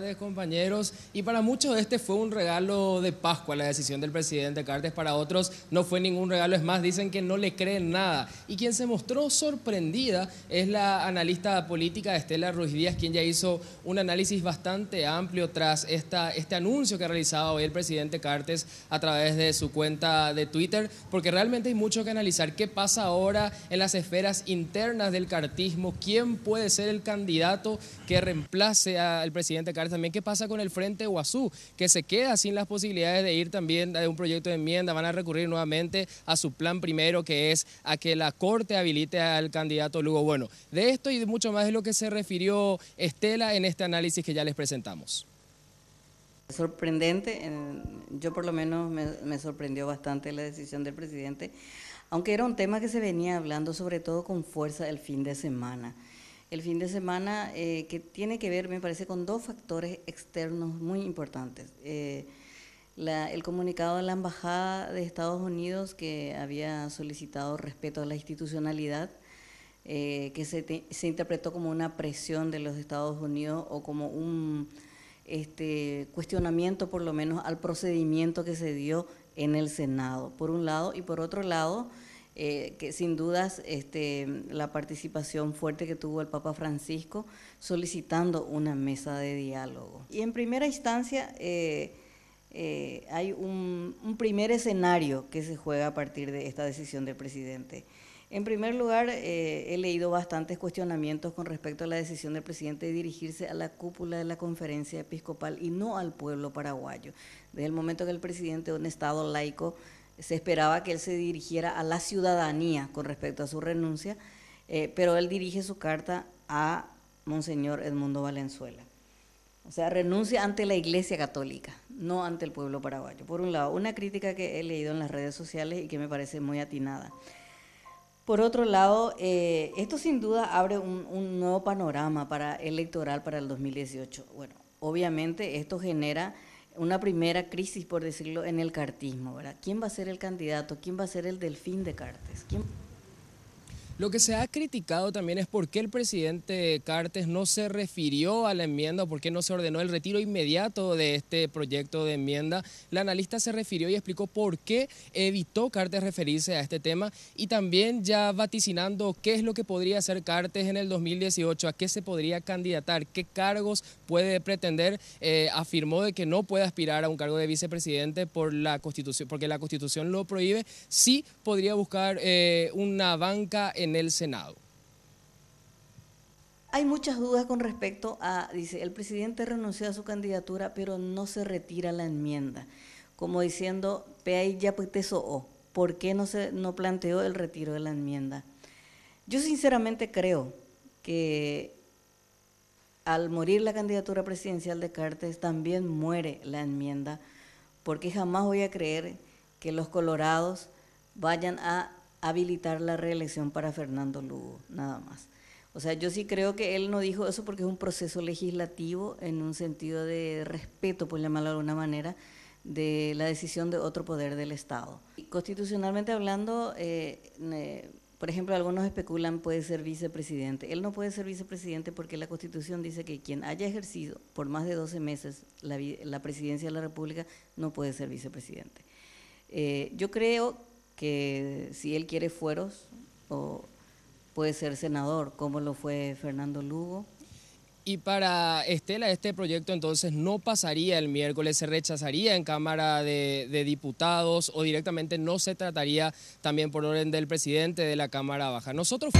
de compañeros. Y para muchos este fue un regalo de Pascua, la decisión del presidente Cartes. Para otros no fue ningún regalo. Es más, dicen que no le creen nada. Y quien se mostró sorprendida es la analista política Estela Ruiz Díaz, quien ya hizo un análisis bastante amplio tras esta, este anuncio que ha realizado hoy el presidente Cartes a través de su cuenta de Twitter, porque realmente hay mucho que analizar. ¿Qué pasa ahora en las esferas internas del cartismo? ¿Quién puede ser el candidato que reemplace al presidente Cartes? también qué pasa con el Frente Guazú, que se queda sin las posibilidades de ir también a un proyecto de enmienda. Van a recurrir nuevamente a su plan primero, que es a que la Corte habilite al candidato Lugo. Bueno, de esto y de mucho más es lo que se refirió Estela en este análisis que ya les presentamos. Sorprendente, yo por lo menos me, me sorprendió bastante la decisión del presidente, aunque era un tema que se venía hablando sobre todo con fuerza el fin de semana el fin de semana eh, que tiene que ver, me parece, con dos factores externos muy importantes. Eh, el comunicado de la Embajada de Estados Unidos que había solicitado respeto a la institucionalidad, eh, que se, se, interpretó como una presión de los Estados Unidos o como un este, cuestionamiento por lo menos al procedimiento que se dio en el Senado, por un lado, y por otro lado, eh, que sin dudas este, la participación fuerte que tuvo el Papa Francisco solicitando una mesa de diálogo. Y en primera instancia eh, eh, hay un, un, primer escenario que se juega a partir de esta decisión del presidente. En primer lugar, he leído bastantes cuestionamientos con respecto a la decisión del presidente de dirigirse a la cúpula de la conferencia episcopal y no al pueblo paraguayo. Desde el momento que el presidente de un Estado laico se esperaba que él se dirigiera a la ciudadanía con respecto a su renuncia, eh, pero él dirige su carta a Monseñor Edmundo Valenzuela. O sea, renuncia ante la Iglesia Católica, no ante el pueblo paraguayo. Por un lado, una crítica que he leído en las redes sociales y que me parece muy atinada. Por otro lado, eh, esto sin duda abre un, nuevo panorama para electoral para el 2018. Bueno, obviamente esto genera una primera crisis, por decirlo, en el cartismo, ¿verdad? ¿Quién va a ser el candidato? ¿Quién va a ser el delfín de Cartes? ¿Quién... Lo que se ha criticado también es por qué el presidente Cartes no se refirió a la enmienda, por qué no se ordenó el retiro inmediato de este proyecto de enmienda. La analista se refirió y explicó por qué evitó Cartes referirse a este tema y también ya vaticinando qué es lo que podría hacer Cartes en el 2018, a qué se podría candidatar, qué cargos puede pretender. Eh, afirmó de que no puede aspirar a un cargo de vicepresidente por la constitución, porque la constitución lo prohíbe. Sí podría buscar eh, una banca en el Senado. Hay muchas dudas con respecto a, dice, el presidente renunció a su candidatura, pero no se retira la enmienda. Como diciendo, PAI ya pues, o ¿por qué no, se, no planteó el retiro de la enmienda? Yo sinceramente creo que al morir la candidatura presidencial de Cartes también muere la enmienda, porque jamás voy a creer que los colorados vayan a habilitar la reelección para Fernando Lugo, nada más. O sea, yo sí creo que él no dijo eso porque es un proceso legislativo en un sentido de respeto, por llamarlo de alguna manera, de la decisión de otro poder del Estado. Constitucionalmente hablando, eh, por ejemplo, algunos especulan puede ser vicepresidente. Él no puede ser vicepresidente porque la Constitución dice que quien haya ejercido por más de 12 meses la, presidencia de la República no puede ser vicepresidente. Eh, yo creo que si él quiere fueros, o puede ser senador, como lo fue Fernando Lugo. Y para Estela, este proyecto entonces no pasaría el miércoles, se rechazaría en Cámara de, Diputados o directamente no se trataría también por orden del presidente de la Cámara Baja. Nosotros.